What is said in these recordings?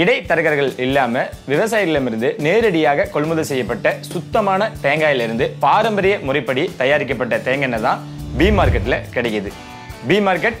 இடைத்தரகர்கள் இல்லாமல் விவசாயிகளிடமிருந்து நேரடியாக கொள்முதல் செய்யப்பட்ட சுத்தமான தேங்காயிலிருந்து பாரம்பரிய முறைப்படி தயாரிக்கப்பட்ட தேங்காய் தான் பி மார்க்கெட்டில் கிடைக்கிது பி மார்க்கெட்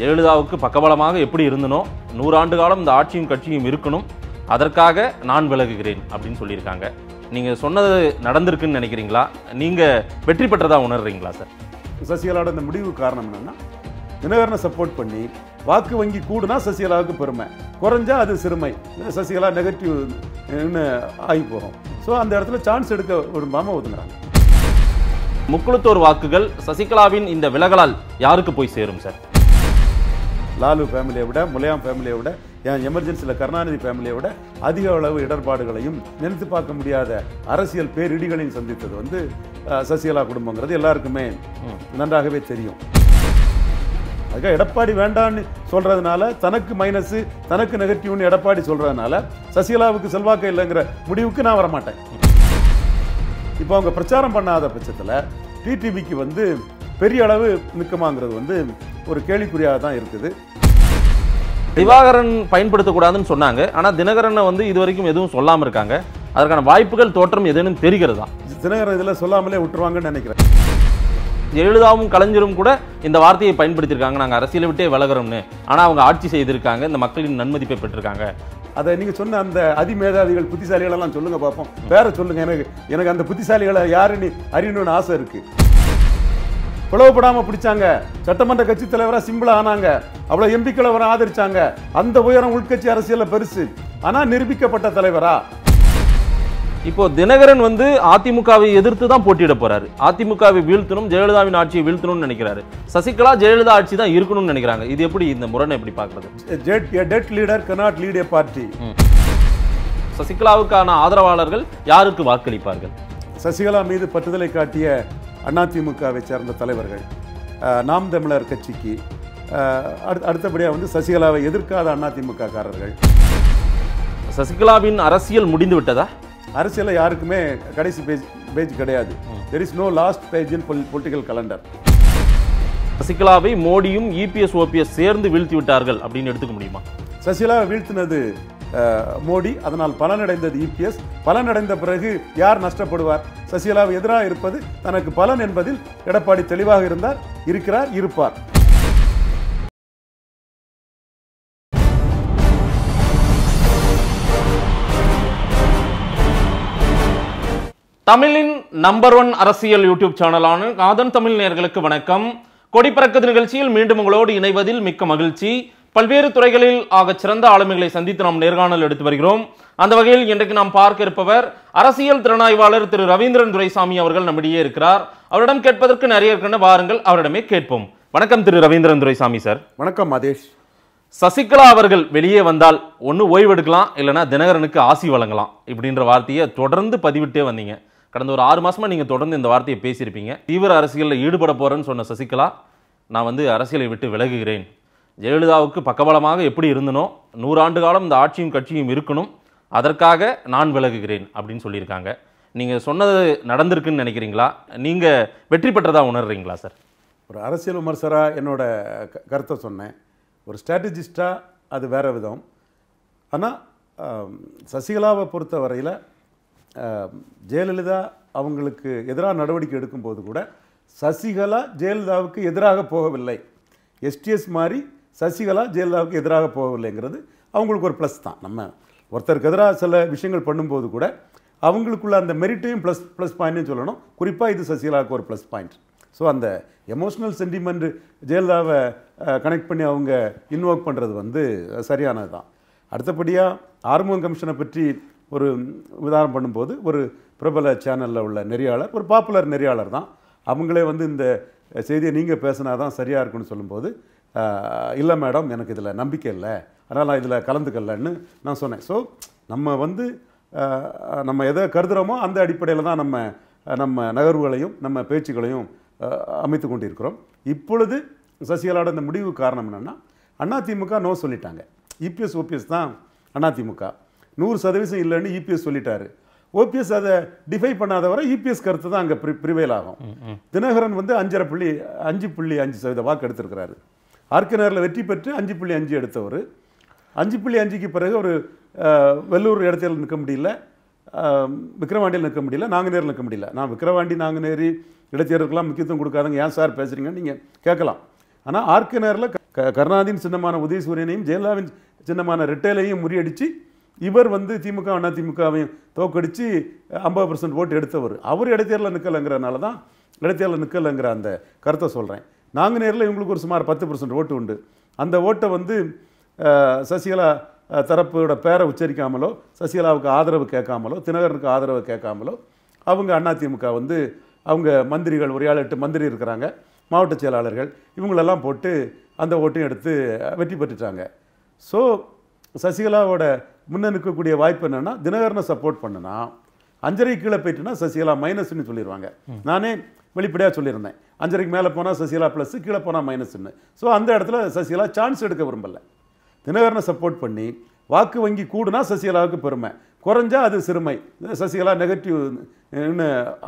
ஜெயலலிதாவுக்கு பக்கபலமாக எப்படி இருந்தனோ நூறாண்டு காலம் இந்த ஆட்சியும் கட்சியும் இருக்கணும் அதற்காக நான் விலகுகிறேன் அப்படின்னு சொல்லியிருக்காங்க நீங்கள் சொன்னது நடந்திருக்குன்னு நினைக்கிறீங்களா நீங்கள் வெற்றி பெற்றதாக உணர்றீங்களா சார் சசிகலாவோட இந்த முடிவு காரணம் என்னென்னா தினகரனை சப்போர்ட் பண்ணி வாக்கு வங்கி கூடுனா சசிகலாவுக்கு பெருமை குறைஞ்சா அது சிறுமை சசிகலா நெகட்டிவ் ஆகி போகும் ஸோ அந்த இடத்துல சான்ஸ் எடுக்க விரும்பாமல் ஒதுங்குறாங்க முக்குளத்தோர் வாக்குகள் சசிகலாவின் இந்த விலகலால் யாருக்கு போய் சேரும் சார் லாலு ஃபேமிலியை விட முலையாம் ஃபேமிலியை விட என் எமர்ஜென்சியில் கருணாநிதி ஃபேமிலியை விட அதிக அளவு இடர்பாடுகளையும் நினைத்து பார்க்க முடியாத அரசியல் பேரிடிகளையும் சந்தித்தது வந்து சசிகலா குடும்பங்கிறது எல்லாருக்குமே நன்றாகவே தெரியும் அதுக்காக எடப்பாடி வேண்டான்னு சொல்கிறதுனால தனக்கு மைனஸு தனக்கு நெகட்டிவ்னு எடப்பாடி சொல்கிறதுனால சசிகலாவுக்கு செல்வாக்கு இல்லைங்கிற முடிவுக்கு நான் வரமாட்டேன் இப்போ அவங்க பிரச்சாரம் பண்ணாத பட்சத்தில் டிடிவிக்கு வந்து பெரிய அளவு நிற்குமாங்கிறது வந்து ஒரு கேள்விக்குறியாக தான் இருக்குது திவாகரன் பயன்படுத்தக்கூடாதுன்னு சொன்னாங்க ஆனால் தினகரனை வந்து இது வரைக்கும் எதுவும் சொல்லாமல் இருக்காங்க அதற்கான வாய்ப்புகள் தோற்றம் எதுன்னு தெரிகிறதா தினகரன் இதில் சொல்லாமலே விட்டுருவாங்கன்னு நினைக்கிறேன் எழுதாவும் கலைஞரும் கூட இந்த வார்த்தையை பயன்படுத்தியிருக்காங்க நாங்கள் அரசியலை விட்டே விலகிறோம்னு ஆனால் அவங்க ஆட்சி செய்திருக்காங்க இந்த மக்களின் நன்மதிப்பை பெற்றிருக்காங்க அதை நீங்கள் சொன்ன அந்த அதிமேதாவிகள் புத்திசாலிகளெல்லாம் சொல்லுங்கள் பார்ப்போம் வேற சொல்லுங்கள் எனக்கு எனக்கு அந்த புத்திசாலிகளை யாருன்னு அறியணும்னு ஆசை இருக்குது பிளவுபடாமல் பிடிச்சாங்க சட்டமன்ற கட்சி தலைவராக சிம்பிள் ஆனாங்க அவ்வளோ எம்பிக்களை வர ஆதரிச்சாங்க அந்த உயரம் உள்கட்சி அரசியலில் பெருசு ஆனால் நிரூபிக்கப்பட்ட தலைவரா இப்போ தினகரன் வந்து அதிமுகவை எதிர்த்து தான் போட்டியிட போறாரு அதிமுகவை வீழ்த்தணும் ஜெயலலிதாவின் ஆட்சியை வீழ்த்தணும்னு நினைக்கிறாரு சசிகலா ஜெயலலிதா ஆட்சி தான் இருக்கணும்னு நினைக்கிறாங்க இது எப்படி இந்த முரணை எப்படி பாக்குறது டெட் லீடர் சசிகலாவுக்கான ஆதரவாளர்கள் யாருக்கு வாக்களிப்பார்கள் சசிகலா மீது பற்றுதலை காட்டிய அதிமுகவை சேர்ந்த தலைவர்கள் நாம் தமிழர் கட்சிக்கு அடுத்தபடியாக வந்து சசிகலாவை எதிர்க்காத அதிமுகக்காரர்கள் சசிகலாவின் அரசியல் முடிந்து விட்டதா அரசியலில் யாருக்குமே கடைசி பேஜ் பேஜ் கிடையாது there is no last page in political calendar சசிகலாவை மோடியும் இபிஎஸ் ஓபிஎஸ் சேர்ந்து வீழ்த்தி விட்டார்கள் அப்படின்னு எடுத்துக்க முடியுமா சசிகலாவை வீழ்த்தினது மோடி அதனால் பலனடைந்தது இபிஎஸ் பலனடைந்த பிறகு யார் நஷ்டப்படுவார் சசிகலாவுக்கு எதிராக இருப்பது தனக்கு பலன் என்பதில் எடப்பாடி தெளிவாக இருந்தார் இருக்கிறார் இருப்பார் தமிழின் நம்பர் ஒன் அரசியல் யூடியூப் சேனலான தமிழ் வணக்கம் நிகழ்ச்சியில் மீண்டும் உங்களோடு இணைவதில் மிக்க மகிழ்ச்சி பல்வேறு துறைகளில் ஆக சிறந்த ஆளுமைகளை சந்தித்து நாம் நேர்காணல் எடுத்து வருகிறோம் அந்த வகையில் இன்றைக்கு நாம் பார்க்க இருப்பவர் அரசியல் திறனாய்வாளர் திரு ரவீந்திரன் துரைசாமி அவர்கள் நம்மிடையே இருக்கிறார் அவரிடம் கேட்பதற்கு நிறைய இருக்கின்ற வாருங்கள் அவரிடமே கேட்போம் வணக்கம் திரு ரவீந்திரன் துரைசாமி சார் வணக்கம் மதேஷ் சசிகலா அவர்கள் வெளியே வந்தால் ஒன்று ஓய்வெடுக்கலாம் இல்லைனா தினகரனுக்கு ஆசி வழங்கலாம் இப்படின்ற வார்த்தையை தொடர்ந்து பதிவிட்டே வந்தீங்க கடந்த ஒரு ஆறு மாதமாக நீங்கள் தொடர்ந்து இந்த வார்த்தையை பேசியிருப்பீங்க தீவிர அரசியலில் ஈடுபட போகிறேன்னு சொன்ன சசிகலா நான் வந்து அரசியலை விட்டு விலகுகிறேன் ஜெயலலிதாவுக்கு பக்கபலமாக எப்படி இருந்தனோ நூறாண்டு காலம் இந்த ஆட்சியும் கட்சியும் இருக்கணும் அதற்காக நான் விலகுகிறேன் அப்படின்னு சொல்லியிருக்காங்க நீங்கள் சொன்னது நடந்திருக்குன்னு நினைக்கிறீங்களா நீங்கள் வெற்றி பெற்றதாக உணர்றீங்களா சார் ஒரு அரசியல் விமர்சராக என்னோடய கருத்தை சொன்னேன் ஒரு ஸ்ட்ராட்டஜிஸ்டாக அது வேறு விதம் ஆனால் சசிகலாவை பொறுத்த வரையில் ஜெயலலிதா அவங்களுக்கு எதிராக நடவடிக்கை எடுக்கும்போது கூட சசிகலா ஜெயலலிதாவுக்கு எதிராக போகவில்லை எஸ்டிஎஸ் மாதிரி சசிகலா ஜெயலலிதாவுக்கு எதிராக போகவில்லைங்கிறது அவங்களுக்கு ஒரு ப்ளஸ் தான் நம்ம ஒருத்தருக்கு எதிராக சில விஷயங்கள் பண்ணும்போது கூட அவங்களுக்குள்ள அந்த மெரிட்டையும் ப்ளஸ் ப்ளஸ் பாயிண்ட்னு சொல்லணும் குறிப்பாக இது சசிகலாவுக்கு ஒரு ப்ளஸ் பாயிண்ட் ஸோ அந்த எமோஷ்னல் சென்டிமெண்ட் ஜெயலலிதாவை கனெக்ட் பண்ணி அவங்க இன்வோக் பண்ணுறது வந்து சரியானது தான் அடுத்தபடியாக ஆறுமுகம் கமிஷனை பற்றி ஒரு உதாரணம் பண்ணும்போது ஒரு பிரபல சேனலில் உள்ள நெறியாளர் ஒரு பாப்புலர் நெறியாளர் தான் அவங்களே வந்து இந்த செய்தியை நீங்கள் பேசினா தான் சரியாக இருக்குன்னு சொல்லும்போது இல்லை மேடம் எனக்கு இதில் நம்பிக்கை இல்லை அதனால் நான் இதில் கலந்துக்கலன்னு நான் சொன்னேன் ஸோ நம்ம வந்து நம்ம எதை கருதுகிறோமோ அந்த அடிப்படையில் தான் நம்ம நம்ம நகர்வுகளையும் நம்ம பேச்சுகளையும் அமைத்து கொண்டிருக்கிறோம் இப்பொழுது சசிகலாவோட இந்த முடிவு காரணம் என்னென்னா அதிமுக நோ சொல்லிட்டாங்க இபிஎஸ் e ஓபிஎஸ் தான் அதிமுக நூறு சதவீதம் இல்லைன்னு இபிஎஸ் e சொல்லிட்டாரு ஓபிஎஸ் அதை டிஃபை பண்ணாத வரை இபிஎஸ் e கருத்து தான் அங்கே ப்ரி ப்ரிவைல் ஆகும் தினகரன் வந்து அஞ்சரை புள்ளி அஞ்சு புள்ளி அஞ்சு சதவீத வாக்கு எடுத்திருக்கிறாரு ஆர்கனரில் வெற்றி பெற்று அஞ்சு புள்ளி அஞ்சு எடுத்தவர் அஞ்சு புள்ளி அஞ்சுக்கு பிறகு ஒரு வெள்ளூர் இடத்தில் நிற்க முடியல விக்ரவாண்டியில் நிற்க முடியல நாங்குநேரில் நிற்க முடியல நான் விக்ரவாண்டி நாங்குநேரி இடைத்தேர்வுக்கெல்லாம் முக்கியத்துவம் கொடுக்காதங்க ஏன் சார் பேசுகிறீங்க நீங்கள் கேட்கலாம் ஆனால் ஆர்கனரில் க கருணாதின் சின்னமான உதயசூரியனையும் ஜெயலலாவின் சின்னமான ரிட்டேலையும் முறியடித்து இவர் வந்து திமுக அண்ணா திமுகவையும் தோக்கடித்து ஐம்பது பர்சன்ட் ஓட்டு எடுத்தவர் அவர் இடைத்தேர்தலில் நிற்கலைங்கிறனால தான் இடைத்தேர்தலில் நிற்கலைங்கிற அந்த கருத்தை சொல்கிறேன் நாங்கள் நேரில் இவங்களுக்கு ஒரு சுமார் பத்து பர்சன்ட் ஓட்டு உண்டு அந்த ஓட்டை வந்து சசிகலா தரப்போட பேரை உச்சரிக்காமலோ சசிகலாவுக்கு ஆதரவு கேட்காமலோ தினகரனுக்கு ஆதரவு கேட்காமலோ அவங்க அதிமுக வந்து அவங்க மந்திரிகள் ஒரு ஆள் எட்டு மந்திரி இருக்கிறாங்க மாவட்ட செயலாளர்கள் இவங்களெல்லாம் போட்டு அந்த ஓட்டையும் எடுத்து வெற்றி பெற்றுட்டாங்க ஸோ சசிகலாவோட முன்ன நிற்கக்கூடிய வாய்ப்பு என்னென்னா தினகரனை சப்போர்ட் பண்ணுனா அஞ்சரை கீழே போயிட்டுனா சசிகலா மைனஸ்னு சொல்லிடுவாங்க நானே வெளிப்படையாக சொல்லியிருந்தேன் அஞ்சரைக்கு மேலே போனால் சசிகலா ப்ளஸ்ஸு கீழே போனால் மைனஸ்ன்னு ஸோ அந்த இடத்துல சசிகலா சான்ஸ் எடுக்க விரும்பலை தினகரனை சப்போர்ட் பண்ணி வாக்கு வங்கி கூடுனா சசிகலாவுக்கு பெருமை குறைஞ்சா அது சிறுமை சசிகலா நெகட்டிவ்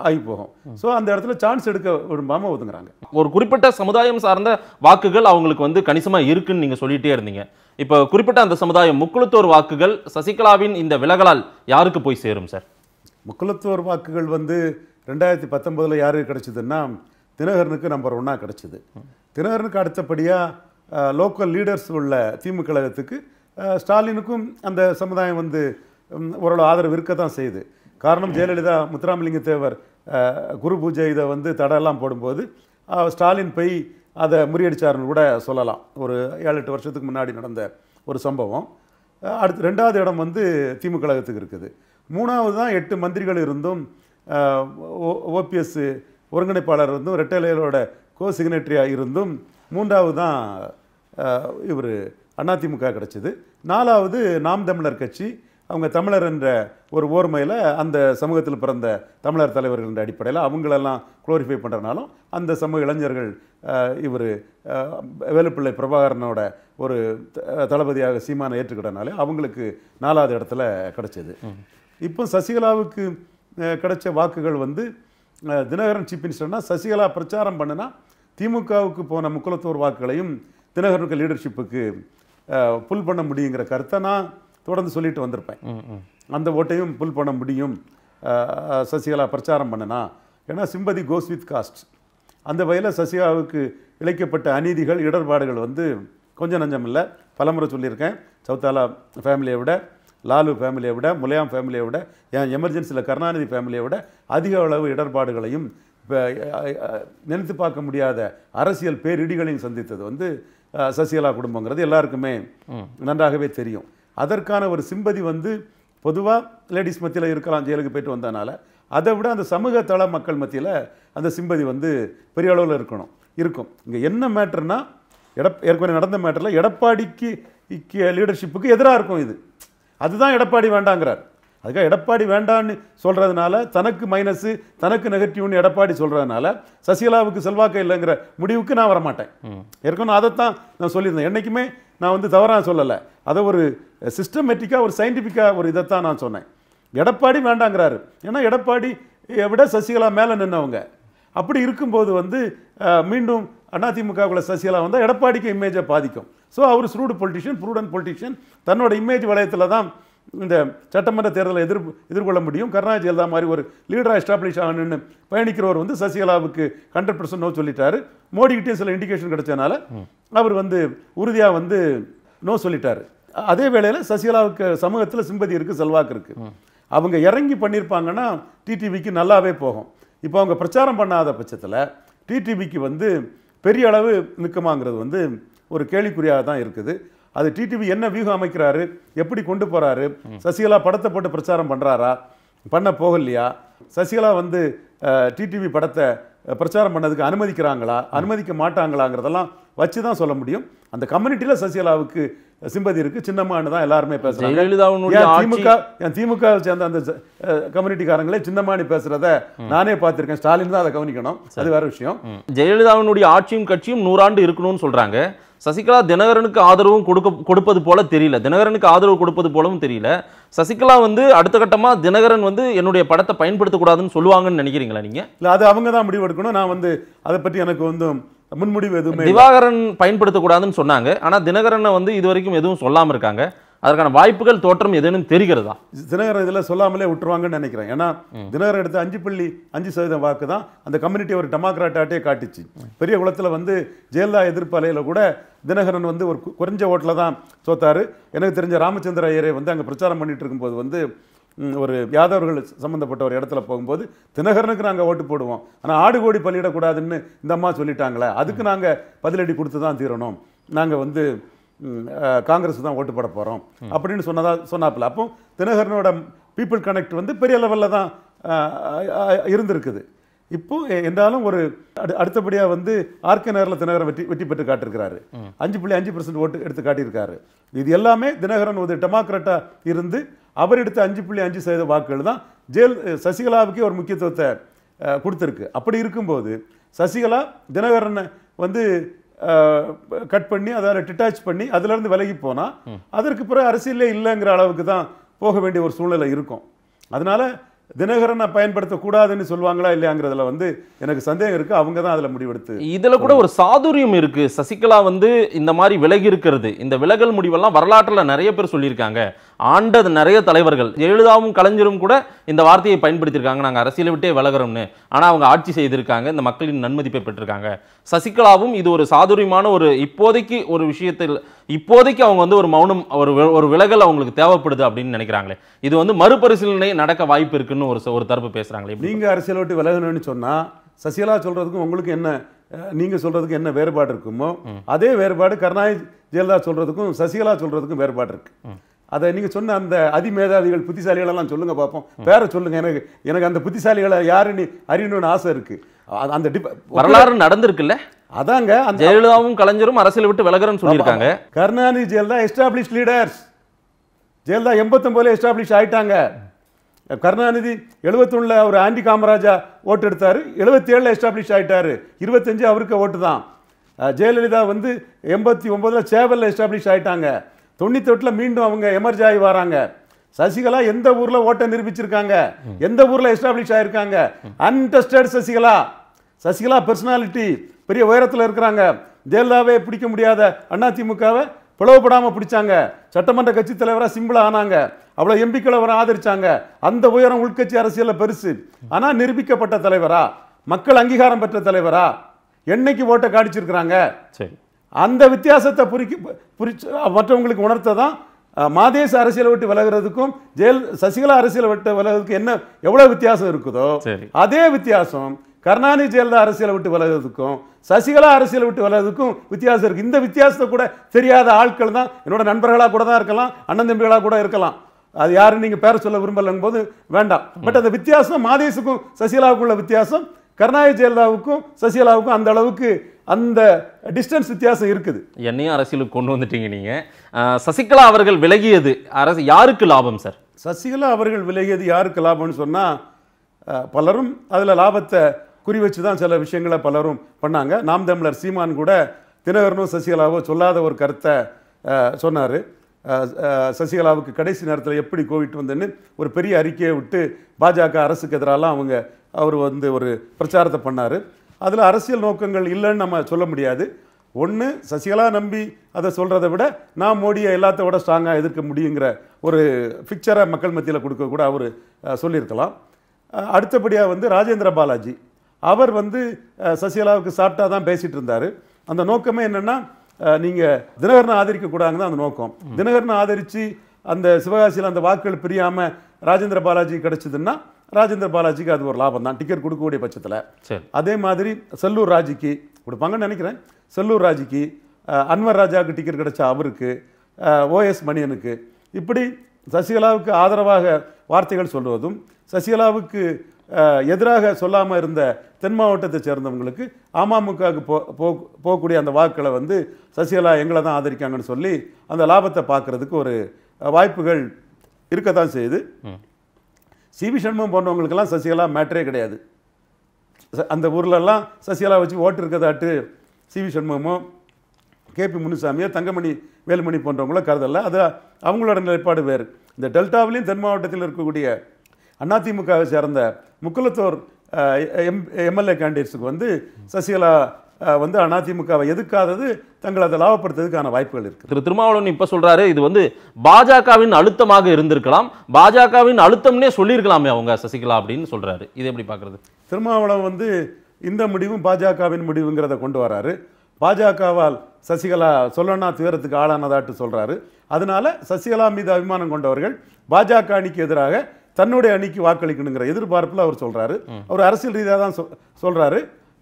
ஆகி போகும் ஸோ அந்த இடத்துல சான்ஸ் எடுக்க விரும்பாமல் ஒதுங்குறாங்க ஒரு குறிப்பிட்ட சமுதாயம் சார்ந்த வாக்குகள் அவங்களுக்கு வந்து கணிசமாக இருக்குன்னு நீங்கள் சொல்லிகிட்டே இருந்தீங்க இப்போ குறிப்பிட்ட அந்த சமுதாயம் முக்குளத்தோர் வாக்குகள் சசிகலாவின் இந்த விலகலால் யாருக்கு போய் சேரும் சார் முக்குளத்தோர் வாக்குகள் வந்து ரெண்டாயிரத்தி பத்தொன்பதில் யாருக்கு கிடைச்சதுன்னா தினகரனுக்கு நம்பர் ஒன்னாக கிடச்சிது தினகரனுக்கு அடுத்தபடியாக லோக்கல் லீடர்ஸ் உள்ள திமுக கழகத்துக்கு ஸ்டாலினுக்கும் அந்த சமுதாயம் வந்து ஓரளவு ஆதரவு இருக்க தான் செய்யுது காரணம் ஜெயலலிதா முத்துராமலிங்க தேவர் குரு பூஜை இதை வந்து தடையெல்லாம் போடும்போது ஸ்டாலின் போய் அதை முறியடித்தாருன்னு கூட சொல்லலாம் ஒரு ஏழு எட்டு வருஷத்துக்கு முன்னாடி நடந்த ஒரு சம்பவம் அடுத்து ரெண்டாவது இடம் வந்து திமுக கழகத்துக்கு இருக்குது மூணாவது தான் எட்டு மந்திரிகள் இருந்தும் ஓபிஎஸ் ஒருங்கிணைப்பாளர் இருந்தும் ரெட்டலையரோட கோ சிக்னட்ரியாக இருந்தும் மூன்றாவது தான் இவர் அதிமுக கிடச்சிது நாலாவது நாம் தமிழர் கட்சி அவங்க தமிழர் என்ற ஒரு ஓர்மையில் அந்த சமூகத்தில் பிறந்த தமிழர் தலைவர்கள் என்ற அடிப்படையில் அவங்களெல்லாம் குளோரிஃபை பண்ணுறனாலும் அந்த சமூக இளைஞர்கள் இவர் வேலுப்பிள்ளை பிரபாகரனோட ஒரு தளபதியாக சீமானை ஏற்றுக்கிட்டனாலே அவங்களுக்கு நாலாவது இடத்துல கிடச்சிது இப்போ சசிகலாவுக்கு கிடைச்ச வாக்குகள் வந்து தினகரன் சீஃப் மினிஸ்டர்னா சசிகலா பிரச்சாரம் பண்ணுனா திமுகவுக்கு போன முக்குலத்தோர் வாக்குகளையும் தினகரனுக்கு லீடர்ஷிப்புக்கு புல் பண்ண முடியுங்கிற கருத்தை நான் தொடர்ந்து சொல்லிட்டு வந்திருப்பேன் அந்த ஓட்டையும் புல் பண்ண முடியும் சசிகலா பிரச்சாரம் பண்ணனா ஏன்னா சிம்பதி கோஸ் வித் காஸ்ட் அந்த வகையில் சசிகலாவுக்கு இழைக்கப்பட்ட அநீதிகள் இடர்பாடுகள் வந்து கொஞ்சம் நஞ்சம் இல்லை பலமுறை சொல்லியிருக்கேன் சவுத்தாலா ஃபேமிலியை விட லாலு ஃபேமிலியை விட முலையாம் ஃபேமிலியை விட என் எமர்ஜென்சியில் கருணாநிதி ஃபேமிலியை விட அதிக அளவு இடர்பாடுகளையும் இப்போ நினைத்து பார்க்க முடியாத அரசியல் பேரிடிகளையும் சந்தித்தது வந்து சசிகலா குடும்பங்கிறது எல்லாருக்குமே நன்றாகவே தெரியும் அதற்கான ஒரு சிம்பதி வந்து பொதுவாக லேடிஸ் மத்தியில் இருக்கலாம் ஜெயிலுக்கு போயிட்டு வந்தனால அதை விட அந்த சமூக தள மக்கள் மத்தியில் அந்த சிம்பதி வந்து பெரிய அளவில் இருக்கணும் இருக்கும் இங்கே என்ன மேட்ருனா எடப் ஏற்கனவே நடந்த மேட்டரில் எடப்பாடிக்கு லீடர்ஷிப்புக்கு எதிராக இருக்கும் இது அதுதான் எடப்பாடி வேண்டாங்கிறார் அதுக்காக எடப்பாடி வேண்டான்னு சொல்கிறதுனால தனக்கு மைனஸு தனக்கு நெகட்டிவ்னு எடப்பாடி சொல்கிறதுனால சசிகலாவுக்கு செல்வாக்கு இல்லைங்கிற முடிவுக்கு நான் வரமாட்டேன் ஏற்கனவே அதைத்தான் நான் சொல்லியிருந்தேன் என்றைக்குமே நான் வந்து தவறாக சொல்லலை அதை ஒரு சிஸ்டமேட்டிக்காக ஒரு சயின்டிஃபிக்காக ஒரு இதைத்தான் நான் சொன்னேன் எடப்பாடி வேண்டாங்கிறாரு ஏன்னா எடப்பாடி விட சசிகலா மேலே நின்னவங்க அப்படி இருக்கும்போது வந்து மீண்டும் அதிமுகவுக்குள்ள சசிகலா வந்தால் எடப்பாடிக்கு இமேஜை பாதிக்கும் ஸோ அவர் ஸ்ரூடு பொலிட்டிஷியன் ப்ரூடன் பொலிட்டிஷியன் தன்னோட இமேஜ் வளையத்தில் தான் இந்த சட்டமன்ற தேர்தலை எதிர் எதிர்கொள்ள முடியும் கருணாநிதி ஜெயலலிதா மாதிரி ஒரு லீடராக எஸ்டாப்ளிஷ் ஆகணும்னு பயணிக்கிறவர் வந்து சசிகலாவுக்கு ஹண்ட்ரட் பர்சன்ட் நோ சொல்லிட்டாரு மோடிக்கிட்டே சில இண்டிகேஷன் கிடைச்சனால அவர் வந்து உறுதியாக வந்து நோ சொல்லிட்டார் அதே வேளையில் சசிகலாவுக்கு சமூகத்தில் சிம்பதி இருக்குது செல்வாக்கு இருக்குது அவங்க இறங்கி பண்ணியிருப்பாங்கன்னா டிடிவிக்கு நல்லாவே போகும் இப்போ அவங்க பிரச்சாரம் பண்ணாத பட்சத்தில் டிடிவிக்கு வந்து பெரிய அளவு நிற்குமாங்கிறது வந்து ஒரு கேள்விக்குறியாக தான் இருக்குது அது டிடிவி என்ன வியூகம் அமைக்கிறாரு எப்படி கொண்டு போகிறாரு சசிகலா படத்தை போட்டு பிரச்சாரம் பண்ணுறாரா பண்ண போகலையா சசிகலா வந்து டிடிவி படத்தை பிரச்சாரம் பண்ணதுக்கு அனுமதிக்கிறாங்களா அனுமதிக்க மாட்டாங்களாங்கிறதெல்லாம் வச்சு தான் சொல்ல முடியும் அந்த கம்யூனிட்டியில் சசிகலாவுக்கு சிம்பதி இருக்கு சின்னம்மான்னு தான் எல்லாருமே பேசுறாங்க ஜெயலலிதாவுடைய திமுக என் திமுக சேர்ந்த அந்த கம்யூனிட்டிக்காரங்களே சின்னமானி பேசுகிறத நானே பார்த்திருக்கேன் ஸ்டாலின் தான் அதை கவனிக்கணும் அது வேற விஷயம் ஜெயலலிதாவினுடைய ஆட்சியும் கட்சியும் நூறாண்டு இருக்கணும்னு சொல்கிறாங்க சசிகலா தினகரனுக்கு ஆதரவும் கொடுக்க கொடுப்பது போல தெரியல தினகரனுக்கு ஆதரவு கொடுப்பது போலவும் தெரியல சசிகலா வந்து அடுத்த கட்டமாக தினகரன் வந்து என்னுடைய படத்தை பயன்படுத்தக்கூடாதுன்னு சொல்லுவாங்கன்னு நினைக்கிறீங்களா நீங்கள் இல்லை அது அவங்க தான் முடிவெடுக்கணும் நான் வந்து அதை பற்றி எனக்கு வந்து முன்முடிவு எதுவுமே திவாகரன் பயன்படுத்தக்கூடாதுன்னு சொன்னாங்க ஆனால் தினகரனை வந்து இது வரைக்கும் எதுவும் சொல்லாமல் இருக்காங்க அதற்கான வாய்ப்புகள் தோற்றம் எதுன்னு தெரிகிறதா தினகரன் இதில் சொல்லாமலே விட்டுருவாங்கன்னு நினைக்கிறேன் ஏன்னா தினகரன் எடுத்த அஞ்சு புள்ளி அஞ்சு சதவீதம் வாக்கு தான் அந்த கம்யூனிட்டி ஒரு டெமோக்ராட்டாட்டே காட்டுச்சு பெரிய குளத்தில் வந்து ஜெயலலிதா எதிர்ப்பு அலையில் கூட தினகரன் வந்து ஒரு குறைஞ்ச ஓட்டில் தான் தோத்தார் எனக்கு தெரிஞ்ச ராமச்சந்திர ஐயரே வந்து அங்கே பிரச்சாரம் பண்ணிட்டு இருக்கும்போது வந்து ஒரு யாதவர்கள் சம்மந்தப்பட்ட ஒரு இடத்துல போகும்போது தினகரனுக்கு நாங்கள் ஓட்டு போடுவோம் ஆனால் ஆடு கோடி பள்ளியிடக்கூடாதுன்னு இந்த அம்மா சொல்லிட்டாங்களே அதுக்கு நாங்கள் பதிலடி கொடுத்து தான் தீரணும் நாங்கள் வந்து காங்கிரஸ் தான் ஓட்டு போட போகிறோம் அப்படின்னு சொன்னதா சொன்னாப்பில் அப்போ தினகரனோட பீப்புள் கனெக்ட் வந்து பெரிய லெவலில் தான் இருந்திருக்குது இப்போ என்றாலும் ஒரு அடுத்தபடியாக வந்து ஆர்கே நகரில் தினகரன் வெற்றி வெற்றி பெற்று காட்டிருக்கிறாரு அஞ்சு புள்ளி அஞ்சு பர்சன்ட் ஓட்டு எடுத்து காட்டியிருக்காரு இது எல்லாமே தினகரன் ஒரு டெமோக்ராட்டாக இருந்து அவர் எடுத்த அஞ்சு புள்ளி அஞ்சு சதவீத வாக்குகள் தான் ஜெயல் சசிகலாவுக்கே ஒரு முக்கியத்துவத்தை கொடுத்துருக்கு அப்படி இருக்கும்போது சசிகலா தினகரனை வந்து கட் பண்ணி அதாவது டிட்டாச் பண்ணி அதுலேருந்து விலகி போனால் அதற்கு பிறகு அரசியலே இல்லைங்கிற அளவுக்கு தான் போக வேண்டிய ஒரு சூழ்நிலை இருக்கும் அதனால் தினகரனை பயன்படுத்தக்கூடாதுன்னு சொல்லுவாங்களா இல்லையாங்கிறதுல வந்து எனக்கு சந்தேகம் இருக்குது அவங்க தான் அதில் முடிவெடுத்து இதில் கூட ஒரு சாதுரியம் இருக்குது சசிகலா வந்து இந்த மாதிரி விலகி இருக்கிறது இந்த விலகல் முடிவெல்லாம் வரலாற்றில் நிறைய பேர் சொல்லியிருக்காங்க ஆண்டது நிறைய தலைவர்கள் எழுதாவும் கலைஞரும் கூட இந்த வார்த்தையை பயன்படுத்தியிருக்காங்க நாங்கள் அரசியலை விட்டே விலகிறோம்னு ஆனால் அவங்க ஆட்சி செய்திருக்காங்க இந்த மக்களின் நன்மதிப்பை பெற்றிருக்காங்க சசிகலாவும் இது ஒரு சாதுரியமான ஒரு இப்போதைக்கு ஒரு விஷயத்தில் இப்போதைக்கு அவங்க வந்து ஒரு மௌனம் ஒரு ஒரு விலகல் அவங்களுக்கு தேவைப்படுது அப்படின்னு நினைக்கிறாங்களே இது வந்து மறுபரிசீலனை நடக்க வாய்ப்பு இருக்குன்னு ஒரு ஒரு தரப்பு பேசுகிறாங்களே நீங்கள் அரசியல் விட்டு விலகணும்னு சொன்னால் சசிகலா சொல்கிறதுக்கும் உங்களுக்கு என்ன நீங்கள் சொல்கிறதுக்கு என்ன வேறுபாடு இருக்குமோ அதே வேறுபாடு கருணாநிதி ஜெயலலிதா சொல்கிறதுக்கும் சசிகலா சொல்கிறதுக்கும் வேறுபாடு இருக்குது அதை நீங்கள் சொன்ன அந்த அதிமேதாவிகள் புத்திசாலிகளெல்லாம் சொல்லுங்கள் பார்ப்போம் பேரை சொல்லுங்கள் எனக்கு எனக்கு அந்த புத்திசாலிகளை யாருன்னு அறியணும்னு ஆசை இருக்குது அந்த வரலாறு நடந்திருக்குல்ல அதாங்க அந்த ஜெயலலிதாவும் கலைஞரும் அரசியல் விட்டு விலகிறன்னு சொல்லியிருக்காங்க கருணாநிதி ஜெயல் தான் எஸ்டாப்ளிஷ் லீடர்ஸ் ஜெயலலிதா எண்பத்தொம்போதுல எஸ்டாப்ளிஷ் ஆயிட்டாங்க கருணாநிதி எழுபத்தொன்னில் அவர் ஆண்டி காமராஜா ஓட்டு எடுத்தார் எழுபத்தேழில் எஸ்டாப்ளிஷ் ஆகிட்டார் இருபத்தஞ்சு அவருக்கு ஓட்டு தான் ஜெயலலிதா வந்து எண்பத்தி ஒம்போதில் சேவலில் எஸ்டாப்ளிஷ் ஆகிட்டாங்க தொண்ணூத்தெட்டில் மீண்டும் அவங்க எமர்ஜ் ஆகி வராங்க சசிகலா எந்த ஊரில் ஓட்டை நிரூபிச்சிருக்காங்க எந்த ஊரில் எஸ்டாப்ளிஷ் ஆகிருக்காங்க அன்டெஸ்டட் சசிகலா சசிகலா பர்சனாலிட்டி பெரிய உயரத்தில் இருக்கிறாங்க ஜெயலலிதாவே பிடிக்க முடியாத அதிமுகவை பிளவுபடாமல் பிடிச்சாங்க சட்டமன்ற கட்சி தலைவராக சிம்பிளாக ஆனாங்க அவ்வளோ எம்பிக்களை அவரை ஆதரிச்சாங்க அந்த உயரம் உள்கட்சி அரசியலில் பெருசு ஆனால் நிரூபிக்கப்பட்ட தலைவரா மக்கள் அங்கீகாரம் பெற்ற தலைவரா என்னைக்கு ஓட்டை காடிச்சிருக்கிறாங்க சரி அந்த வித்தியாசத்தை புரிக்கி புரிச்சு மற்றவங்களுக்கு உணர்த்த தான் மாதேச அரசியலை விட்டு விலகிறதுக்கும் ஜெயல் சசிகலா அரசியலை விட்டு விலகிறதுக்கும் என்ன எவ்வளோ வித்தியாசம் இருக்குதோ அதே வித்தியாசம் கருணாநிதி ஜெயலலிதா அரசியலை விட்டு விலகிறதுக்கும் சசிகலா அரசியலை விட்டு வளர்றதுக்கும் வித்தியாசம் இருக்குது இந்த வித்தியாசத்தை கூட தெரியாத ஆட்கள் தான் என்னோட நண்பர்களாக கூட தான் இருக்கலாம் அண்ணன் தம்பிகளாக கூட இருக்கலாம் அது யாரும் நீங்கள் பேர சொல்ல விரும்பலங்கும் போது வேண்டாம் பட் அந்த வித்தியாசம் மாதேசுக்கும் சசிகலாவுக்கும் உள்ள வித்தியாசம் கருணாநிதி ஜெயலலிதாவுக்கும் சசிகலாவுக்கும் அந்த அளவுக்கு அந்த டிஸ்டன்ஸ் வித்தியாசம் இருக்குது என்னையும் அரசியலுக்கு கொண்டு வந்துட்டீங்க நீங்கள் சசிகலா அவர்கள் விலகியது அரசு யாருக்கு லாபம் சார் சசிகலா அவர்கள் விலகியது யாருக்கு லாபம்னு சொன்னால் பலரும் அதில் லாபத்தை குறி வச்சு தான் சில விஷயங்களை பலரும் பண்ணாங்க நாம் தமிழர் சீமான் கூட தினகரனும் சசிகலாவோ சொல்லாத ஒரு கருத்தை சொன்னார் சசிகலாவுக்கு கடைசி நேரத்தில் எப்படி கோவிட் வந்தேன்னு ஒரு பெரிய அறிக்கையை விட்டு பாஜக அரசுக்கு எதிராலாம் அவங்க அவர் வந்து ஒரு பிரச்சாரத்தை பண்ணார் அதில் அரசியல் நோக்கங்கள் இல்லைன்னு நம்ம சொல்ல முடியாது ஒன்று சசிகலா நம்பி அதை சொல்கிறத விட நான் மோடியை எல்லாத்த விட ஸ்ட்ராங்காக எதிர்க்க முடியுங்கிற ஒரு பிக்சரை மக்கள் மத்தியில் கொடுக்க கூட அவர் சொல்லியிருக்கலாம் அடுத்தபடியாக வந்து ராஜேந்திர பாலாஜி அவர் வந்து சசிகலாவுக்கு சாப்பிட்டா தான் பேசிகிட்டு இருந்தார் அந்த நோக்கமே என்னென்னா நீங்கள் தினகரனை ஆதரிக்கக்கூடாங்க தான் அந்த நோக்கம் தினகரனை ஆதரித்து அந்த சிவகாசியில் அந்த வாக்குகள் பிரியாமல் ராஜேந்திர பாலாஜி கிடச்சிதுன்னா ராஜேந்திர பாலாஜிக்கு அது ஒரு லாபம் தான் டிக்கெட் கொடுக்கக்கூடிய பட்சத்தில் அதே மாதிரி செல்லூர் ராஜிக்கு கொடுப்பாங்கன்னு நினைக்கிறேன் செல்லூர் ராஜிக்கு அன்வர் ராஜாவுக்கு டிக்கெட் கிடைச்ச அவருக்கு ஓஎஸ் மணியனுக்கு இப்படி சசிகலாவுக்கு ஆதரவாக வார்த்தைகள் சொல்வதும் சசிகலாவுக்கு எதிராக சொல்லாமல் இருந்த தென் மாவட்டத்தை சேர்ந்தவங்களுக்கு அமமுகவுக்கு போ போகக்கூடிய அந்த வாக்களை வந்து சசிகலா எங்களை தான் ஆதரிக்காங்கன்னு சொல்லி அந்த லாபத்தை பார்க்குறதுக்கு ஒரு வாய்ப்புகள் இருக்கத்தான் செய்யுது சிவி சண்முகம் போன்றவங்களுக்கெல்லாம் சசிகலா மேட்டரே கிடையாது அந்த ஊர்லெல்லாம் சசிகலா வச்சு ஓட்டு இருக்கதாட்டு CV சண்முகமோ K P முனுசாமியோ Thangamani Velumani போன்றவங்களோ கருதல அது அவங்களோட நிலைப்பாடு வேறு இந்த டெல்டாவிலையும் தென் மாவட்டத்தில் இருக்கக்கூடிய அதிமுகவை சேர்ந்த முக்குலத்தோர் எம் எம்எல்ஏ கேண்டிடேட்ஸுக்கு வந்து சசிகலா வந்து அதிமுகவை எதுக்காதது தங்களை அதை லாபப்படுத்துறதுக்கான வாய்ப்புகள் இருக்கு திரு திருமாவளவன் இப்போ சொல்றாரு இது வந்து பாஜகவின் அழுத்தமாக இருந்திருக்கலாம் பாஜகவின் அழுத்தம்னே சொல்லியிருக்கலாமே அவங்க சசிகலா அப்படின்னு சொல்றாரு இது எப்படி பார்க்குறது திருமாவளவன் வந்து இந்த முடிவும் பாஜகவின் முடிவுங்கிறத கொண்டு வராரு பாஜகவால் சசிகலா சொல்லனா துயரத்துக்கு ஆளானதாட்டு சொல்கிறாரு அதனால சசிகலா மீது அபிமானம் கொண்டவர்கள் பாஜக அணிக்கு எதிராக தன்னுடைய அணிக்கு வாக்களிக்கணுங்கிற எதிர்பார்ப்பில் அவர் சொல்கிறாரு அவர் அரசியல் ரீதியாக தான் சொல் சொல்கிறாரு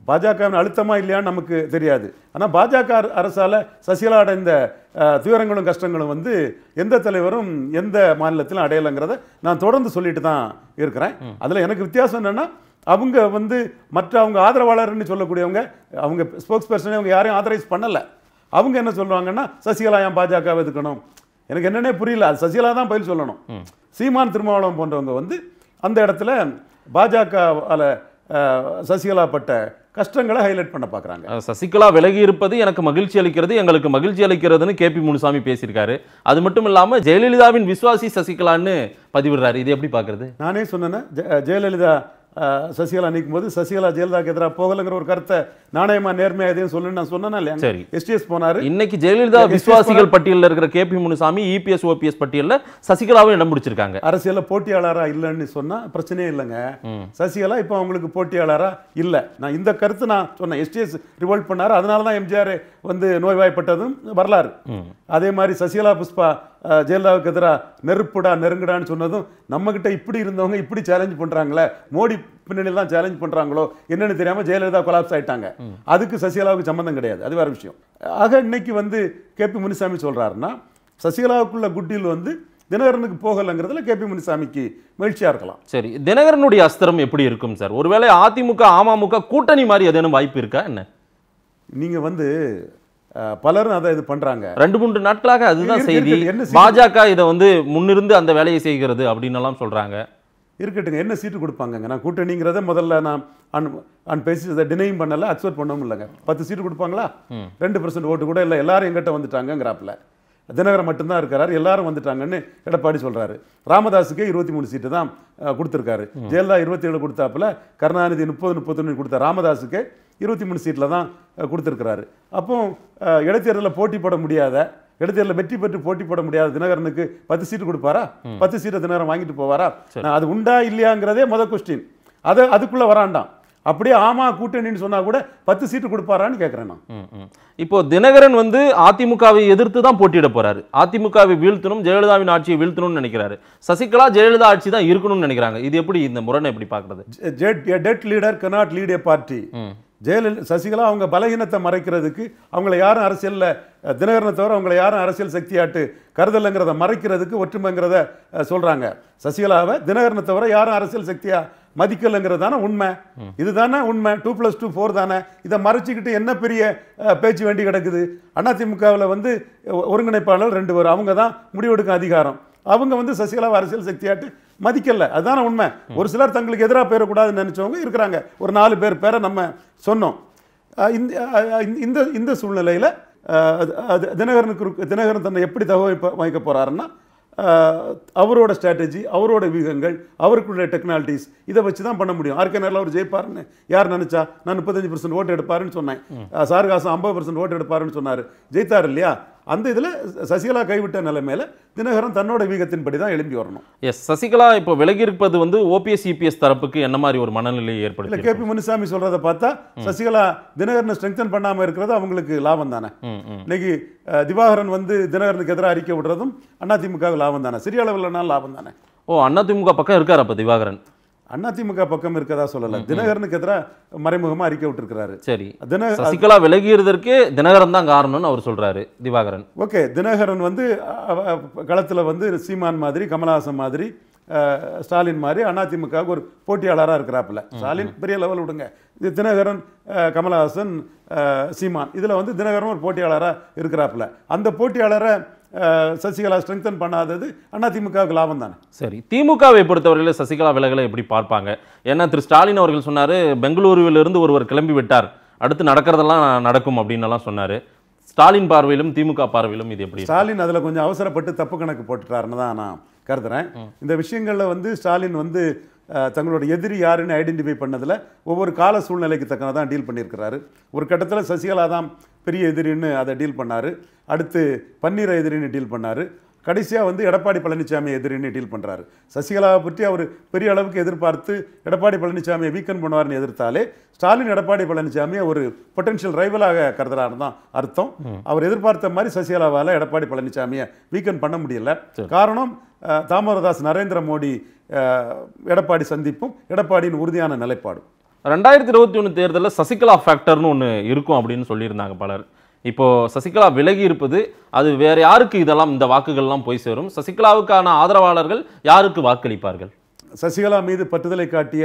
பாஜகவின் அழுத்தமா இல்லையான்னு நமக்கு தெரியாது ஆனால் பாஜக அரசால் சசிகலா அடைந்த துயரங்களும் கஷ்டங்களும் வந்து எந்த தலைவரும் எந்த மாநிலத்திலும் அடையலைங்கிறத நான் தொடர்ந்து சொல்லிட்டு தான் இருக்கிறேன் அதில் எனக்கு வித்தியாசம் என்னென்னா அவங்க வந்து மற்ற அவங்க ஆதரவாளர்னு சொல்லக்கூடியவங்க அவங்க ஸ்போக்ஸ் பர்சனே அவங்க யாரையும் ஆதரைஸ் பண்ணலை அவங்க என்ன சொல்கிறாங்கன்னா சசிகலா ஏன் பாஜக எதுக்கணும் எனக்கு என்னன்னே புரியல அது சசிகலா தான் பதில் சொல்லணும் சீமான் திருமாவளவன் போன்றவங்க வந்து அந்த இடத்துல பாஜக சசிகலா பட்ட கஷ்டங்களை ஹைலைட் பண்ண பார்க்குறாங்க சசிகலா விலகி இருப்பது எனக்கு மகிழ்ச்சி அளிக்கிறது எங்களுக்கு மகிழ்ச்சி அளிக்கிறதுன்னு கே பி முனுசாமி பேசியிருக்காரு அது மட்டும் இல்லாமல் ஜெயலலிதாவின் விஸ்வாசி சசிகலான்னு பதிவிடுறாரு இது எப்படி பார்க்குறது நானே சொன்னேன்னா ஜெயலலிதா சசிகலா நீக்கும் போது சசிகலா ஜெயலலிதாக்கு எதிராக போகலங்கிற ஒரு கருத்தை நாணயமா நேர்மையா எதையும் சொல்லு நான் சொன்னேன் இல்லையா சரி எஸ்டிஎஸ் போனாரு இன்னைக்கு ஜெயலலிதா விசுவாசிகள் பட்டியலில் இருக்கிற K P Munusamy EPS OPS பட்டியலில் சசிகலாவும் இடம் பிடிச்சிருக்காங்க அரசியல போட்டியாளரா இல்லைன்னு சொன்னா பிரச்சனையே இல்லைங்க சசிகலா இப்போ அவங்களுக்கு போட்டியாளரா இல்லை நான் இந்த கருத்து நான் சொன்னேன் எஸ்டிஎஸ் ரிவோல்ட் பண்ணாரு அதனால தான் எம்ஜிஆர் வந்து நோய்வாய்ப்பட்டதும் வரலாறு அதே மாதிரி சசிகலா புஷ்பா ஜெயலலிதாவுக்கு எதிராக நெருப்புடா நெருங்குடான்னு சொன்னதும் நம்மக்கிட்ட இப்படி இருந்தவங்க இப்படி சேலஞ்ச் பண்ணுறாங்களே மோடி பின்னணியில் தான் சேலஞ்ச் பண்ணுறாங்களோ என்னென்னு தெரியாமல் ஜெயலலிதா கொலாப்ஸ் ஆகிட்டாங்க அதுக்கு சசிகலாவுக்கு சம்மந்தம் கிடையாது அது வேறு விஷயம் ஆக இன்னைக்கு வந்து கே பி முனிசாமி சொல்கிறாருன்னா சசிகலாவுக்குள்ள குட்டியில் வந்து தினகரனுக்கு போகலைங்கிறதுல கே பி முனிசாமிக்கு மகிழ்ச்சியாக இருக்கலாம் சரி தினகரனுடைய அஸ்திரம் எப்படி இருக்கும் சார் ஒருவேளை அதிமுக அமமுக கூட்டணி மாதிரி ஏதேனும் வாய்ப்பு இருக்கா என்ன நீங்கள் வந்து பலரும் அதை இது பண்றாங்க ரெண்டு மூன்று நாட்களாக அதுதான் செய்தி பாஜக இதை வந்து முன்னிருந்து அந்த வேலையை செய்கிறது அப்படின்னு சொல்றாங்க இருக்கட்டுங்க என்ன சீட்டு கொடுப்பாங்க நான் கூட்டணிங்கிறத முதல்ல நான் அன் அன் பேசி டினையும் பண்ணல அக்செப்ட் பண்ணவும் இல்லைங்க பத்து சீட்டு கொடுப்பாங்களா ரெண்டு பர்சன்ட் ஓட்டு கூட இல்லை எல்லாரும் எங்கிட்ட வந்துட்டாங்கிறாப்புல தினகரன் மட்டும்தான் இருக்கிறாரு எல்லாரும் வந்துட்டாங்கன்னு எடப்பாடி சொல்றாரு ராமதாஸுக்கே இருபத்தி மூணு சீட்டு தான் கொடுத்துருக்காரு ஜெயலலிதா இருபத்தி ஏழு கொடுத்தாப்புல கருணாநிதி முப்பது முப்பத்தொன்னு கொடுத்த ராமதாஸுக்கு இருபத்தி மூணு சீட்டில் தான் கொடுத்துருக்கிறாரு அப்போ இடைத்தேர்தலில் போட்டி போட முடியாத இடைத்தேர்தலில் வெற்றி பெற்று போட்டி போட முடியாத தினகரனுக்கு பத்து சீட்டு கொடுப்பாரா பத்து சீட்டை தினகரன் வாங்கிட்டு போவாரா அது உண்டா இல்லையாங்கிறதே மொதல் கொஸ்டின் அதை அதுக்குள்ளே வராண்டாம் அப்படியே ஆமா கூட்டணின்னு சொன்னா கூட பத்து சீட்டு கொடுப்பாரான்னு கேட்கிறேன் நான் இப்போ தினகரன் வந்து அதிமுகவை எதிர்த்து தான் போட்டியிட போறாரு அதிமுகவை வீழ்த்தணும் ஜெயலலிதாவின் ஆட்சியை வீழ்த்தணும்னு நினைக்கிறாரு சசிகலா ஜெயலலிதா ஆட்சி தான் இருக்கணும்னு நினைக்கிறாங்க இது எப்படி இந்த முரணை எப்படி பாக்குறது dead leader cannot lead a party Jayalalithaa Sasikala அவங்க பலகீனத்தை மறைக்கிறதுக்கு அவங்கள யாரும் அரசியலில் தினகரனை தவிர அவங்கள யாரும் அரசியல் சக்தியாட்டு கருதலைங்கிறத மறைக்கிறதுக்கு ஒற்றுமைங்கிறத சொல்கிறாங்க சசிகலாவை தினகரனை தவிர யாரும் அரசியல் சக்தியாக மதிக்கலைங்கிறது தானே உண்மை இது தானே உண்மை டூ ப்ளஸ் டூ ஃபோர் தானே இதை மறைச்சிக்கிட்டு என்ன பெரிய பேச்சு வேண்டி கிடக்குது அதிமுகவில் வந்து ஒருங்கிணைப்பாளர் ரெண்டு பேர் அவங்க தான் முடிவெடுக்கும் அதிகாரம் அவங்க வந்து சசிகலாவை அரசியல் சக்தியாட்டு மதிக்கல அதுதான உண்மை ஒரு சிலர் தங்களுக்கு எதிராக பேரக்கூடாதுன்னு நினச்சவங்க இருக்கிறாங்க ஒரு நாலு பேர் பேரை நம்ம சொன்னோம் இந்த இந்த சூழ்நிலையில் தினகரனுக்கு தினகரன் தன்னை எப்படி தகவல் வாங்கிக்க போகிறாருன்னா அவரோட ஸ்ட்ராட்டஜி அவரோட வியூகங்கள் அவருக்குள்ள டெக்னாலஜிஸ் இதை வச்சு தான் பண்ண முடியும் ஆர்கே நேரில் அவர் ஜெயிப்பாருன்னு யார் நினச்சா நான் முப்பத்தஞ்சு பர்சன்ட் ஓட்டு எடுப்பாருன்னு சொன்னேன் சார்காசம் ஐம்பது பர்சன்ட் ஓட்டு எடுப்பாருன்னு சொன்னார் ஜெயித்தார் இல்லையா அந்த இதில் சசிகலா கைவிட்ட நிலைமையில தினகரன் தன்னோட வீகத்தின்படி தான் எழும்பி வரணும் எஸ் சசிகலா இப்போ விலகி இருப்பது வந்து ஓபிஎஸ் இபிஎஸ் தரப்புக்கு என்ன மாதிரி ஒரு மனநிலையை ஏற்படுது கே பி முனிசாமி சொல்றத பார்த்தா சசிகலா தினகரனை ஸ்ட்ரெங்தன் பண்ணாமல் இருக்கிறது அவங்களுக்கு லாபம் தானே இன்னைக்கு திவாகரன் வந்து தினகரனுக்கு எதிராக அறிக்கை விடுறதும் அதிமுக லாபம் தானே சிறிய அளவில் லாபம் தானே ஓ அதிமுக பக்கம் இருக்கார் அப்போ திவாகரன் அதிமுக பக்கம் இருக்கதா சொல்லல தினகரனுக்கு எதிராக மறைமுகமா அறிக்கை விட்டுருக்கிறாரு சரி சசிகலா விலகியதற்கு தினகரன் தான் காரணம்னு அவர் சொல்றாரு திவாகரன் ஓகே தினகரன் வந்து களத்தில் வந்து சீமான் மாதிரி கமலஹாசன் மாதிரி ஸ்டாலின் மாதிரி அதிமுக ஒரு போட்டியாளராக இருக்கிறாப்புல ஸ்டாலின் பெரிய லெவல் விடுங்க இது தினகரன் கமலஹாசன் சீமான் இதில் வந்து தினகரன் ஒரு போட்டியாளராக இருக்கிறாப்புல அந்த போட்டியாளரை சசிகலா ஸ்ட்ரெங்தன் பண்ணாதது திமுகவுக்கு லாபம் தானே சரி திமுகவை பொறுத்தவரையில் சசிகலா விலகலை எப்படி பார்ப்பாங்க ஏன்னா திரு ஸ்டாலின் அவர்கள் சொன்னார் பெங்களூருவிலிருந்து ஒருவர் கிளம்பி விட்டார் அடுத்து நடக்கிறதெல்லாம் நடக்கும் அப்படின்னலாம் சொன்னார் ஸ்டாலின் பார்வையிலும் திமுக பார்வையிலும் இது எப்படி ஸ்டாலின் அதில் கொஞ்சம் அவசரப்பட்டு தப்பு கணக்கு போட்டுட்டாருன்னு தான் நான் கருதுறேன் இந்த விஷயங்களில் வந்து ஸ்டாலின் வந்து தங்களோட எதிரி யாருன்னு ஐடென்டிஃபை பண்ணதில் ஒவ்வொரு கால சூழ்நிலைக்கு தக்கன தான் டீல் பண்ணியிருக்கிறாரு ஒரு கட்டத்தில் சசிகலா தான் பெரிய எதிரின்னு அதை டீல் பண்ணார் அடுத்து பன்னீரை எதிரின்னு டீல் பண்ணார் கடைசியாக வந்து எடப்பாடி பழனிசாமி எதிரின்னு டீல் பண்ணுறாரு சசிகலாவை பற்றி அவர் பெரிய அளவுக்கு எதிர்பார்த்து எடப்பாடி பழனிசாமியை வீக்கன் பண்ணுவார்னு எதிர்த்தாலே ஸ்டாலின் எடப்பாடி பழனிசாமியை ஒரு பொட்டென்ஷியல் ரைவலாக கருதுறாரு தான் அர்த்தம் அவர் எதிர்பார்த்த மாதிரி சசிகலாவால் எடப்பாடி பழனிசாமியை வீக்கன் பண்ண முடியல காரணம் தாமரதாஸ் நரேந்திர மோடி எடப்பாடி சந்திப்பும் எடப்பாடியின் உறுதியான நிலைப்பாடும் ரெண்டாயிரத்தி இருபத்தி ஒன்று தேர்தலில் சசிகலா ஃபேக்டர்னு ஒன்று இருக்கும் அப்படின்னு சொல்லியிருந்தாங்க பலர் இப்போ சசிகலா விலகி இருப்பது அது வேற யாருக்கு இதெல்லாம் இந்த வாக்குகள்லாம் போய் சேரும் சசிகலாவுக்கான ஆதரவாளர்கள் யாருக்கு வாக்களிப்பார்கள் சசிகலா மீது பற்றுதலை காட்டிய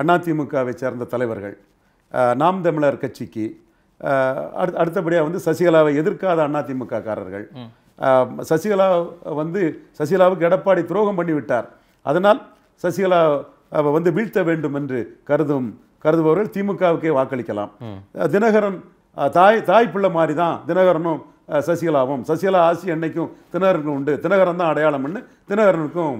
அதிமுகவை சேர்ந்த தலைவர்கள் நாம் தமிழர் கட்சிக்கு அடுத்த அடுத்தபடியாக வந்து சசிகலாவை எதிர்க்காத அதிமுககாரர்கள் சசிகலா வந்து சசிகலாவுக்கு எடப்பாடி துரோகம் பண்ணிவிட்டார் அதனால் சசிகலா வந்து வீழ்த்த வேண்டும் என்று கருதும் கருதுபவர்கள் திமுகவுக்கே வாக்களிக்கலாம் தினகரன் தாய் தாய் பிள்ளை மாதிரி தான் தினகரனும் சசிகலாவும் சசிகலா ஆசி என்னைக்கும் தினகரனுக்கும் உண்டு தினகரன் தான் அடையாளம்னு தினகரனுக்கும்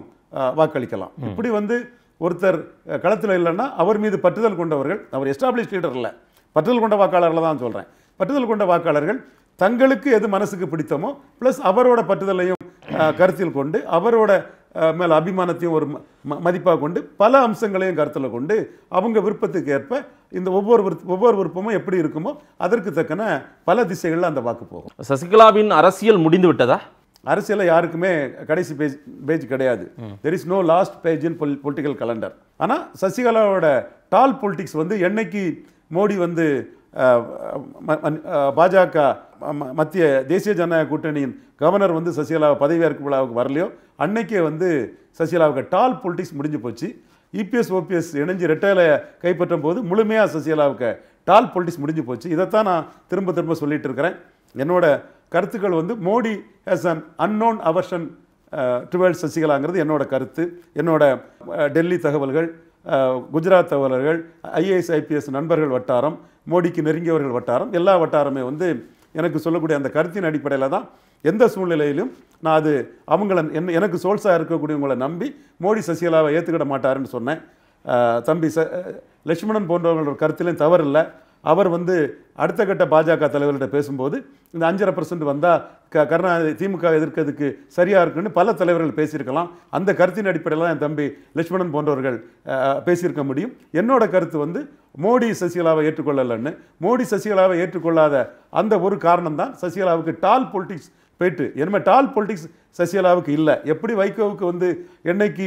வாக்களிக்கலாம் இப்படி வந்து ஒருத்தர் களத்தில் இல்லைன்னா அவர் மீது பற்றுதல் கொண்டவர்கள் அவர் எஸ்டாப்ளிஷ் லீடர் இல்லை பற்றுதல் கொண்ட வாக்காளர்களை தான் சொல்கிறேன் பற்றுதல் கொண்ட வாக்காளர்கள் தங்களுக்கு எது மனசுக்கு பிடித்தமோ ப்ளஸ் அவரோட பற்றுதலையும் கருத்தில் கொண்டு அவரோட மேலே அபிமானத்தையும் ஒரு மதிப்பாக கொண்டு பல அம்சங்களையும் கருத்தில் கொண்டு அவங்க விருப்பத்துக்கு ஏற்ப இந்த ஒவ்வொரு ஒவ்வொரு விருப்பமும் எப்படி இருக்குமோ அதற்கு தக்கன பல திசைகளில் அந்த வாக்கு போகும் சசிகலாவின் அரசியல் முடிந்து விட்டதா அரசியலில் யாருக்குமே கடைசி பேஜ் பேஜ் கிடையாது there is no last page in பொல் பொலிட்டிக்கல் கலண்டர் ஆனால் சசிகலாவோட டால் பொலிட்டிக்ஸ் வந்து என்னைக்கு மோடி வந்து பாஜக மத்திய தேசிய ஜனநாயக கூட்டணியின் கவர்னர் வந்து சசிகலாவை பதவியேற்பு விழாவுக்கு வரலையோ அன்னைக்கே வந்து சசிகலாவுக்கு டால் பொலிட்டிக்ஸ் முடிஞ்சு போச்சு இபிஎஸ் e ஓபிஎஸ் இணைஞ்சு ரெட்டையில் கைப்பற்றும் போது முழுமையாக சசிகலாவுக்கு டால் பொலிட்டிக்ஸ் முடிஞ்சு போச்சு இதைத்தான் நான் திரும்ப திரும்ப சொல்லிட்டு இருக்கிறேன் என்னோட கருத்துக்கள் வந்து Modi has an unknown aversion டுவெல் சசிகலாங்கிறது என்னோட கருத்து என்னோட டெல்லி தகவல்கள் குஜராத் தவறர்கள் ஐஏஎஸ் ஐபிஎஸ் நண்பர்கள் வட்டாரம் மோடிக்கு நெருங்கியவர்கள் வட்டாரம் எல்லா வட்டாரமே வந்து எனக்கு சொல்லக்கூடிய அந்த கருத்தின் அடிப்படையில் தான் எந்த சூழ்நிலையிலும் நான் அது அவங்கள என்ன எனக்கு சோல்ஸாக இருக்கக்கூடியவங்களை நம்பி மோடி சசிகலாவை ஏற்றுக்கிட மாட்டாருன்னு சொன்னேன் தம்பி ச லட்சுமணன் போன்றவர்களோட கருத்திலையும் தவறில்லை அவர் வந்து அடுத்த கட்ட பாஜக தலைவர்கிட்ட பேசும்போது இந்த அஞ்சரை பர்சன்ட் வந்தால் க கருணாநிதி திமுக எதிர்க்கிறதுக்கு சரியாக இருக்குன்னு பல தலைவர்கள் பேசியிருக்கலாம் அந்த கருத்தின் அடிப்படையில் தான் என் தம்பி லட்சுமணன் போன்றவர்கள் பேசியிருக்க முடியும் என்னோட கருத்து வந்து மோடி சசிகலாவை ஏற்றுக்கொள்ளலன்னு மோடி சசிகலாவை ஏற்றுக்கொள்ளாத அந்த ஒரு காரணம் தான் சசிகலாவுக்கு டால் பொலிட்டிக்ஸ் போயிட்டு என்னமே டால் பொலிட்டிக்ஸ் சசிகலாவுக்கு இல்லை எப்படி வைகோவுக்கு வந்து என்னைக்கு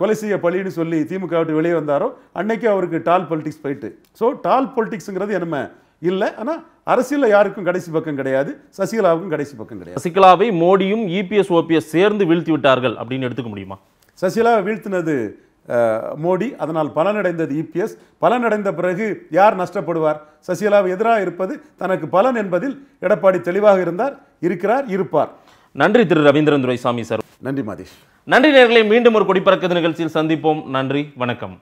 கொலை செய்ய பழின்னு சொல்லி திமுக விட்டு வெளியே வந்தாரோ அன்னைக்கு அவருக்கு டால் பொலிட்டிக்ஸ் போயிட்டு ஸோ டால் பொலிட்டிக்ஸுங்கிறது என்னமே இல்லை ஆனால் அரசியலில் யாருக்கும் கடைசி பக்கம் கிடையாது சசிகலாவுக்கும் கடைசி பக்கம் கிடையாது சசிகலாவை மோடியும் இபிஎஸ் e ஓபிஎஸ் சேர்ந்து வீழ்த்தி விட்டார்கள் அப்படின்னு எடுத்துக்க முடியுமா சசிகலாவை வீழ்த்தினது மோடி அதனால் பலனடைந்தது இபிஎஸ் பலனடைந்த பிறகு யார் நஷ்டப்படுவார் சசிகலாவை எதிராக இருப்பது தனக்கு பலன் என்பதில் எடப்பாடி தெளிவாக இருந்தார் இருக்கிறார் இருப்பார் நன்றி திரு ரவீந்திரன் துரைசாமி சார் நன்றி மதீஷ் நன்றி நேர்களை மீண்டும் ஒரு கொடிப்பறக்கது நிகழ்ச்சியில் சந்திப்போம் நன்றி வணக்கம்